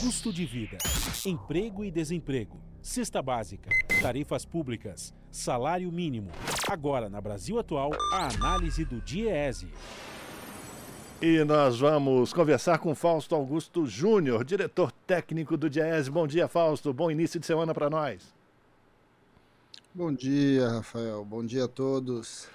Custo de vida, emprego e desemprego, cesta básica, tarifas públicas, salário mínimo. Agora, na Brasil Atual, a análise do DIEESE. E nós vamos conversar com Fausto Augusto Júnior, diretor técnico do DIEESE. Bom dia, Fausto. Bom início de semana para nós. Bom dia, Rafael. Bom dia a todos.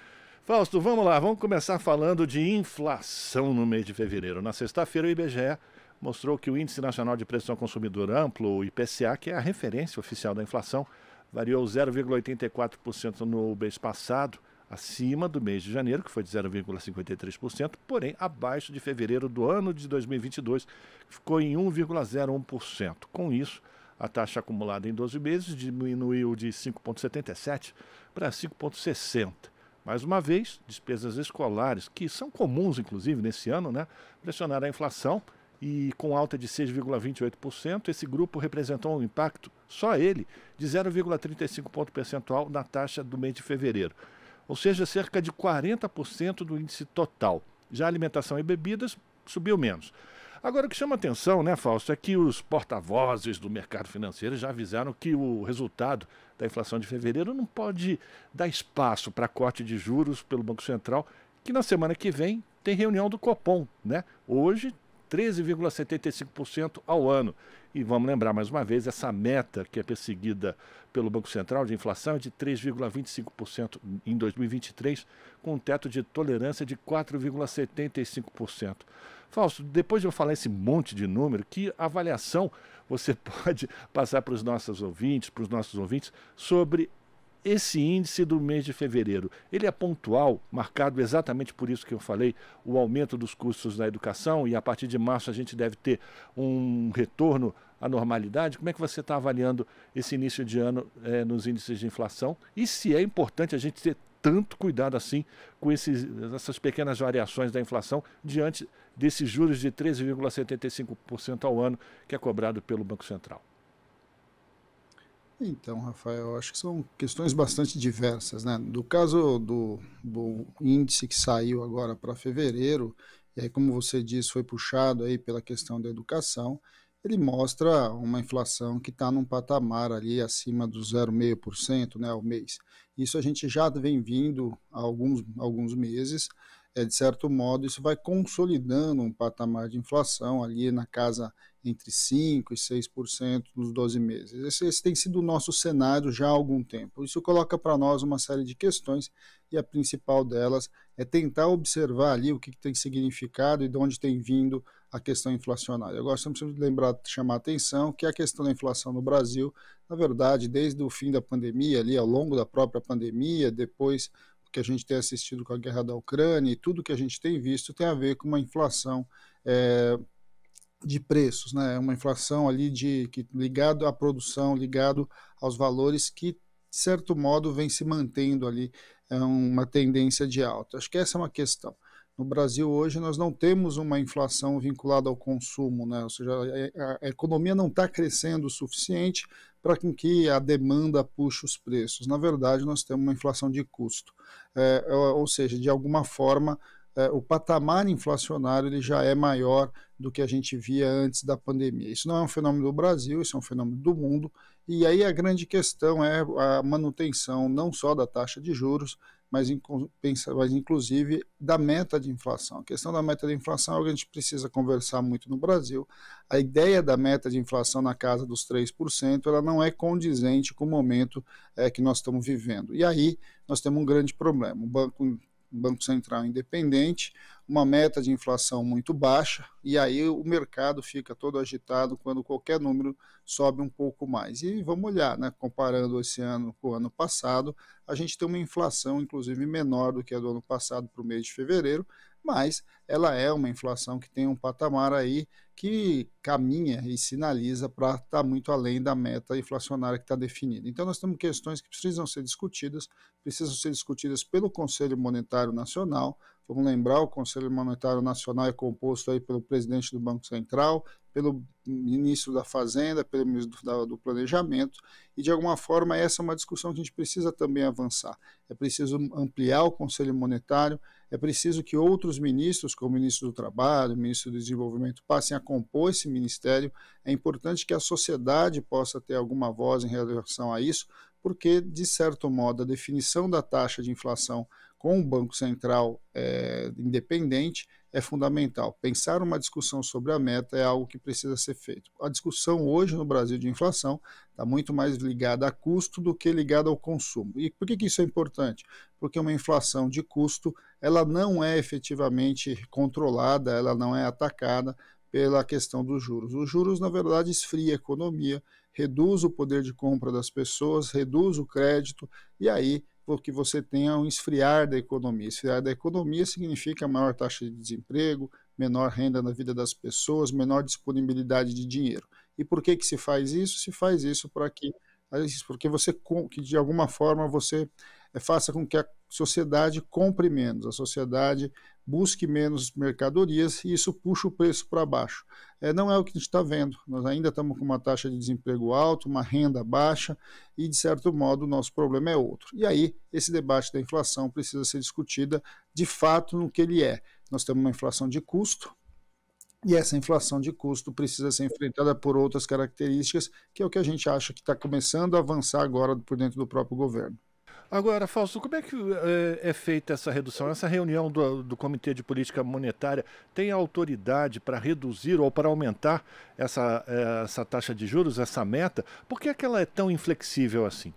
Fausto, vamos lá, vamos começar falando de inflação no mês de fevereiro. Na sexta-feira, o IBGE mostrou que o Índice Nacional de Preços ao Consumidor Amplo, o IPCA, que é a referência oficial da inflação, variou 0,84% no mês passado, acima do mês de janeiro, que foi de 0,53%, porém abaixo de fevereiro do ano de 2022, que ficou em 1,01%. Com isso, a taxa acumulada em 12 meses diminuiu de 5,77 para 5,60. Mais uma vez, despesas escolares, que são comuns, inclusive, nesse ano, né, pressionaram a inflação e com alta de 6,28%, esse grupo representou um impacto, só ele, de 0,35 ponto percentual na taxa do mês de fevereiro, ou seja, cerca de 40% do índice total. Já alimentação e bebidas subiu menos. Agora, o que chama atenção, né, Fausto, é que os porta-vozes do mercado financeiro já avisaram que o resultado da inflação de fevereiro não pode dar espaço para corte de juros pelo Banco Central, que na semana que vem tem reunião do Copom, né? Hoje 13,75% ao ano. E vamos lembrar mais uma vez, essa meta que é perseguida pelo Banco Central de inflação é de 3,25% em 2023, com um teto de tolerância de 4,75%. Fausto, depois de eu falar esse monte de número, que avaliação você pode passar para os nossos ouvintes, para os nossos ouvintes, sobre esse índice do mês de fevereiro. Ele é pontual, marcado exatamente por isso que eu falei, o aumento dos custos da educação, e a partir de março a gente deve ter um retorno à normalidade. Como é que você está avaliando esse início de ano é, nos índices de inflação? E se é importante a gente ter tanto cuidado assim com esses, essas pequenas variações da inflação diante desses juros de 13,75% ao ano que é cobrado pelo Banco Central? Então, Rafael, acho que são questões bastante diversas, né? Do caso do, do índice que saiu agora para fevereiro, e aí, como você disse, foi puxado aí pela questão da educação, ele mostra uma inflação que está num patamar ali acima do 0,5% né, ao mês. Isso a gente já vem vindo há alguns, alguns meses, é, de certo modo, isso vai consolidando um patamar de inflação ali na casa entre 5% e 6% nos 12 meses. Esse, esse, tem sido o nosso cenário já há algum tempo. Isso coloca para nós uma série de questões e a principal delas é tentar observar ali o que, que tem significado e de onde tem vindo a questão inflacionária. Agora, sempre de lembrar, chamar a atenção que a questão da inflação no Brasil, na verdade, desde o fim da pandemia, ali ao longo da própria pandemia, depois que a gente tem assistido com a guerra da Ucrânia e tudo que a gente tem visto tem a ver com uma inflação é, de preços, né? Uma inflação ali de que, ligado à produção, ligado aos valores que de certo modo vem se mantendo ali é uma tendência de alta. Acho que essa é uma questão. No Brasil hoje nós não temos uma inflação vinculada ao consumo, né? ou seja, a, economia não está crescendo o suficiente para que a demanda puxe os preços. Na verdade, nós temos uma inflação de custo, é, é, ou seja, de alguma forma, é, o patamar inflacionário ele já é maior do que a gente via antes da pandemia. Isso não é um fenômeno do Brasil, isso é um fenômeno do mundo, e aí a grande questão é a manutenção não só da taxa de juros, mas, mas inclusive da meta de inflação. A questão da meta de inflação é algo que a gente precisa conversar muito no Brasil. A ideia da meta de inflação na casa dos 3%, ela não é condizente com o momento é, que nós estamos vivendo. E aí nós temos um grande problema. O Banco Banco Central independente, uma meta de inflação muito baixa, e aí o mercado fica todo agitado quando qualquer número sobe um pouco mais. E vamos olhar, né, comparando esse ano com o ano passado, a gente tem uma inflação, inclusive, menor do que a do ano passado para o mês de fevereiro, mas ela é uma inflação que tem um patamar aí que caminha e sinaliza para estar tá muito além da meta inflacionária que está definida. Então nós temos questões que precisam ser discutidas, precisam ser discutidas pelo Conselho Monetário Nacional. Vamos lembrar, o Conselho Monetário Nacional é composto aí pelo presidente do Banco Central, pelo ministro da Fazenda, pelo ministro do, do Planejamento, e de alguma forma essa é uma discussão que a gente precisa também avançar. É preciso ampliar o Conselho Monetário, é preciso que outros ministros, como o ministro do Trabalho, o ministro do Desenvolvimento, passem a compor esse ministério. É importante que a sociedade possa ter alguma voz em relação a isso, porque, de certo modo, a definição da taxa de inflação com o Banco Central é, independente é fundamental. Pensar uma discussão sobre a meta é algo que precisa ser feito. A discussão hoje no Brasil de inflação está muito mais ligada a custo do que ligada ao consumo. E por que, que isso é importante? Porque uma inflação de custo ela não é efetivamente controlada, ela não é atacada pela questão dos juros. Os juros, na verdade, esfria a economia, reduz o poder de compra das pessoas, reduz o crédito, e aí que você tenha um esfriar da economia. Esfriar da economia significa maior taxa de desemprego, menor renda na vida das pessoas, menor disponibilidade de dinheiro. E por que, que se faz isso? Se faz isso para que porque você que de alguma forma você é, faça com que a sociedade compre menos, a sociedade busque menos mercadorias e isso puxa o preço para baixo. É, não é o que a gente está vendo. Nós ainda estamos com uma taxa de desemprego alta, uma renda baixa e, de certo modo, o nosso problema é outro. E aí, esse debate da inflação precisa ser discutida de fato no que ele é. Nós temos uma inflação de custo, e essa inflação de custo precisa ser enfrentada por outras características, que é o que a gente acha que está começando a avançar agora por dentro do próprio governo. Agora, Fausto, como é que é, é feita essa redução? Essa reunião do, do, Comitê de Política Monetária tem autoridade para reduzir ou para aumentar essa, eh, essa taxa de juros, essa meta? Por que, é que ela é tão inflexível assim?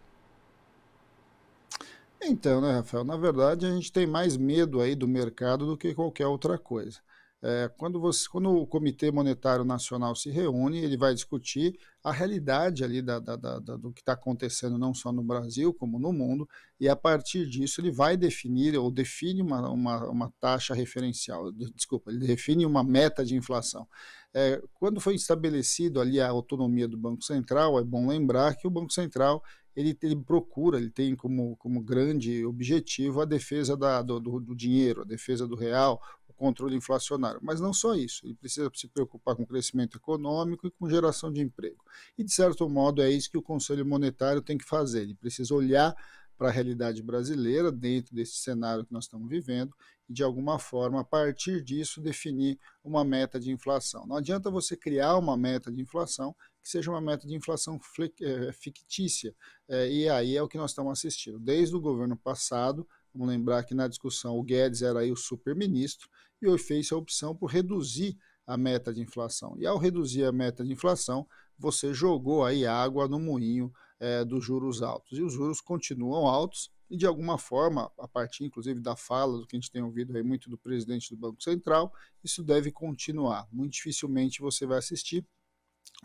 Então, né, Rafael? Na verdade, a gente tem mais medo aí do mercado do que qualquer outra coisa. É, quando, você, quando o Comitê Monetário Nacional se reúne, ele vai discutir a realidade ali da, da, da, do que está acontecendo não só no Brasil, como no mundo, e a partir disso ele vai definir ou define uma, uma, uma taxa referencial, desculpa, ele define uma meta de inflação. É, quando foi estabelecido ali a autonomia do Banco Central, é bom lembrar que o Banco Central ele, ele, procura, ele tem como, como grande objetivo a defesa da, do, do, dinheiro, a defesa do real, controle inflacionário. Mas não só isso, ele precisa se preocupar com crescimento econômico e com geração de emprego. E, de certo modo, é isso que o Conselho Monetário tem que fazer. Ele precisa olhar para a realidade brasileira dentro desse cenário que nós estamos vivendo e, de alguma forma, a partir disso, definir uma meta de inflação. Não adianta você criar uma meta de inflação que seja uma meta de inflação eh, fictícia. Eh, e aí é o que nós estamos assistindo. Desde o governo passado, Vamos lembrar que na discussão o Guedes era aí o superministro e hoje fez a opção por reduzir a meta de inflação. E ao reduzir a meta de inflação, você jogou aí água no moinho é, dos juros altos. E os juros continuam altos e, de alguma forma, a partir inclusive da fala do que a gente tem ouvido aí muito do presidente do Banco Central, isso deve continuar. Muito dificilmente você vai assistir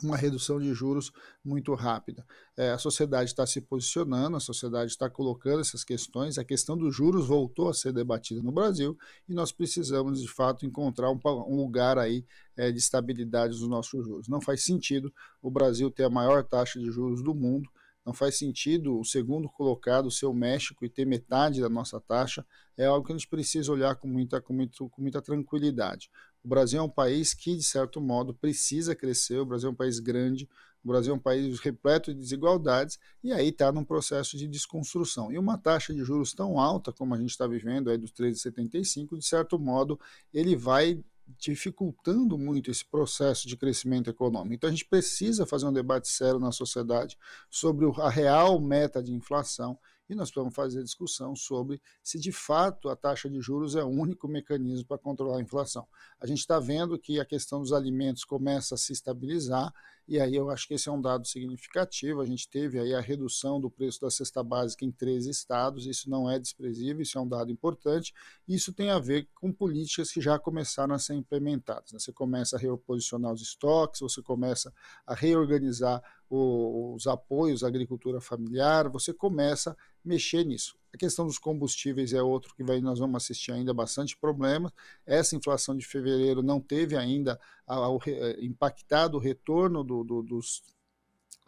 uma redução de juros muito rápida. É, a sociedade está se posicionando, a sociedade está colocando essas questões, a questão dos juros voltou a ser debatida no Brasil e nós precisamos, de fato, encontrar um, um lugar aí é, de estabilidade dos nossos juros. Não faz sentido o Brasil ter a maior taxa de juros do mundo, não faz sentido o segundo colocado ser o México e ter metade da nossa taxa, é algo que a gente precisa olhar com muita, com muito, com muita tranquilidade. O Brasil é um país que, de certo modo, precisa crescer, o Brasil é um país grande, o Brasil é um país repleto de desigualdades e aí está num processo de desconstrução. E uma taxa de juros tão alta como a gente está vivendo, aí dos 13,75, de certo modo, ele vai dificultando muito esse processo de crescimento econômico. Então a gente precisa fazer um debate sério na sociedade sobre a real meta de inflação e nós vamos fazer discussão sobre se de fato a taxa de juros é o único mecanismo para controlar a inflação. A gente está vendo que a questão dos alimentos começa a se estabilizar e aí eu acho que esse é um dado significativo. A gente teve aí a redução do preço da cesta básica em três estados. Isso não é desprezível, isso é um dado importante. Isso tem a ver com políticas que já começaram a ser implementadas. Né? Você começa a reposicionar os estoques, você começa a reorganizar os apoios à agricultura familiar, você começa a mexer nisso. A questão dos combustíveis é outro que vai, nós vamos assistir ainda bastante problema. Essa inflação de fevereiro não teve ainda ao, eh, impactado o retorno do, do, dos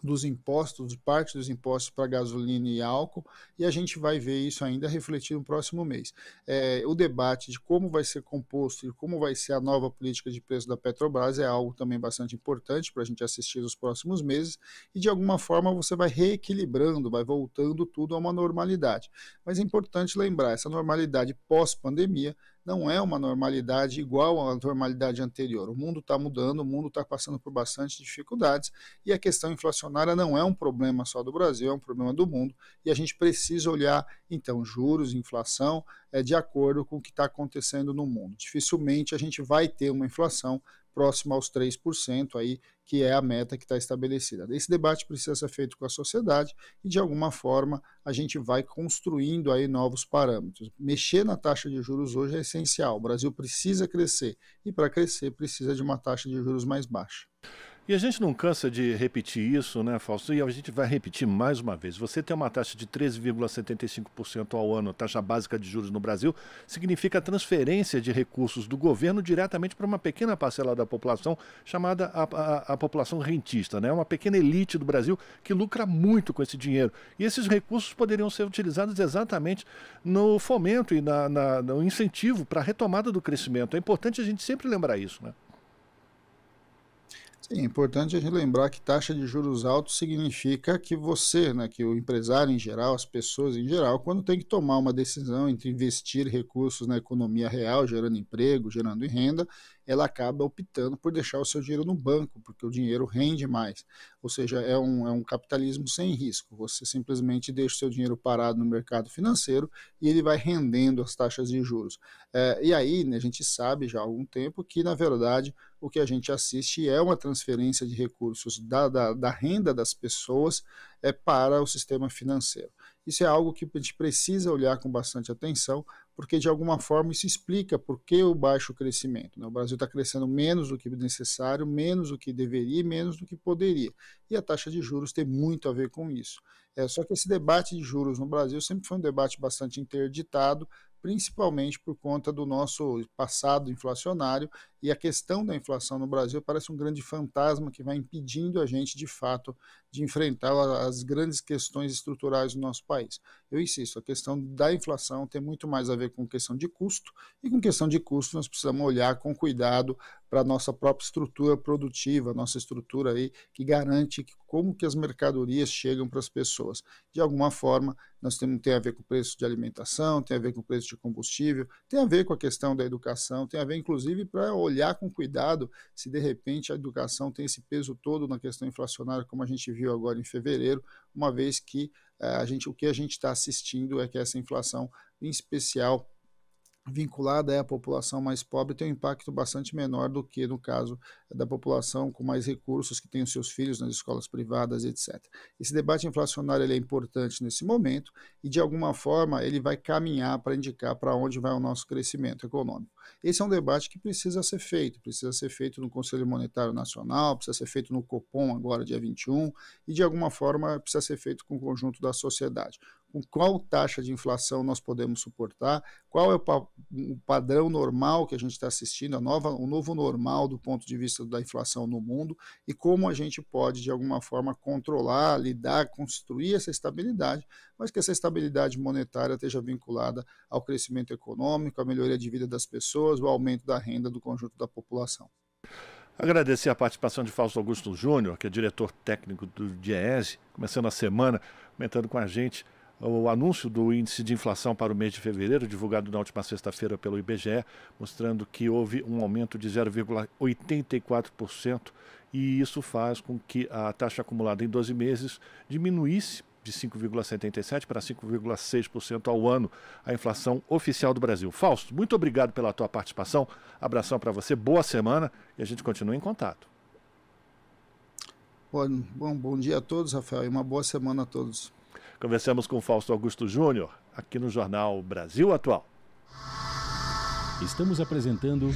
dos impostos, de parte dos impostos para gasolina e álcool, e a gente vai ver isso ainda refletido no próximo mês. É, o debate de como vai ser composto e como vai ser a nova política de preço da Petrobras é algo também bastante importante para a gente assistir nos próximos meses, e de alguma forma você vai reequilibrando, vai voltando tudo a uma normalidade. Mas é importante lembrar, essa normalidade pós-pandemia não é uma normalidade igual à normalidade anterior. O mundo está mudando, o mundo está passando por bastante dificuldades e a questão inflacionária não é um problema só do Brasil, é um problema do mundo e a gente precisa olhar, então, juros, inflação, é, de acordo com o que está acontecendo no mundo. Dificilmente a gente vai ter uma inflação próximo aos 3%, aí, que é a meta que está estabelecida. Esse debate precisa ser feito com a sociedade e, de alguma forma, a gente vai construindo aí novos parâmetros. Mexer na taxa de juros hoje é essencial. O Brasil precisa crescer e, para crescer, precisa de uma taxa de juros mais baixa. E a gente não cansa de repetir isso, né, Fausto? E a gente vai repetir mais uma vez. Você tem uma taxa de 13,75% ao ano, taxa básica de juros no Brasil, significa transferência de recursos do governo diretamente para uma pequena parcela da população, chamada a, a, a, população rentista, né? É uma pequena elite do Brasil que lucra muito com esse dinheiro. E esses recursos poderiam ser utilizados exatamente no fomento e na, na no incentivo para a retomada do crescimento. É importante a gente sempre lembrar isso, né? Sim, é importante a gente lembrar que taxa de juros altos significa que você, né, que o empresário em geral, as pessoas em geral, quando tem que tomar uma decisão entre investir recursos na economia real, gerando emprego, gerando renda, ela acaba optando por deixar o seu dinheiro no banco, porque o dinheiro rende mais. Ou seja, é um, é um capitalismo sem risco. Você simplesmente deixa o seu dinheiro parado no mercado financeiro e ele vai rendendo as taxas de juros. É, e aí, né, a gente sabe já há algum tempo que, na verdade, o que a gente assiste é uma transferência de recursos da, da, da renda das pessoas é, para o sistema financeiro. Isso é algo que a gente precisa olhar com bastante atenção, porque de alguma forma isso explica por que o baixo crescimento. Né? O Brasil está crescendo menos do que necessário, menos do que deveria e menos do que poderia. E a taxa de juros tem muito a ver com isso. É Só que esse debate de juros no Brasil sempre foi um debate bastante interditado, principalmente por conta do nosso passado inflacionário e a questão da inflação no Brasil parece um grande fantasma que vai impedindo a gente de fato de enfrentar as grandes questões estruturais do nosso país. Eu insisto, a questão da inflação tem muito mais a ver com questão de custo, e com questão de custo nós precisamos olhar com cuidado para a nossa própria estrutura produtiva, nossa estrutura aí que garante que, como que as mercadorias chegam para as pessoas. De alguma forma, nós temos tem a ver com o preço de alimentação, tem a ver com o preço de combustível, tem a ver com a questão da educação, tem a ver inclusive para olhar com cuidado se de repente a educação tem esse peso todo na questão inflacionária como a gente viu viu agora em fevereiro, uma vez que eh, a gente, o que a gente está assistindo é que essa inflação, em especial vinculada à é população mais pobre tem um impacto bastante menor do que no caso da população com mais recursos que tem os seus filhos nas escolas privadas, etc. Esse debate inflacionário ele é importante nesse momento e de alguma forma ele vai caminhar para indicar para onde vai o nosso crescimento econômico. Esse é um debate que precisa ser feito, precisa ser feito no Conselho Monetário Nacional, precisa ser feito no Copom agora dia 21 e de alguma forma precisa ser feito com o conjunto da sociedade com qual taxa de inflação nós podemos suportar, qual é o, pa o padrão normal que a gente está assistindo, a nova, o novo normal do ponto de vista da inflação no mundo e como a gente pode, de alguma forma, controlar, lidar, construir essa estabilidade, mas que essa estabilidade monetária esteja vinculada ao crescimento econômico, à melhoria de vida das pessoas, o aumento da renda do conjunto da população. Agradecer a participação de Fausto Augusto Júnior, que é diretor técnico do DIEESE, começando a semana, comentando com a gente o anúncio do índice de inflação para o mês de fevereiro, divulgado na última sexta-feira pelo IBGE, mostrando que houve um aumento de 0,84%, e isso faz com que a taxa acumulada em 12 meses diminuísse de 5,77% para 5,6% ao ano, a inflação oficial do Brasil. Fausto, muito obrigado pela tua participação, abração para você, boa semana e a gente continua em contato. Bom, bom, bom dia a todos, Rafael, e uma boa semana a todos. Conversamos com Fausto Augusto Júnior, aqui no Jornal Brasil Atual. Estamos apresentando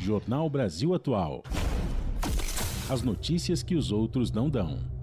Jornal Brasil Atual. As notícias que os outros não dão.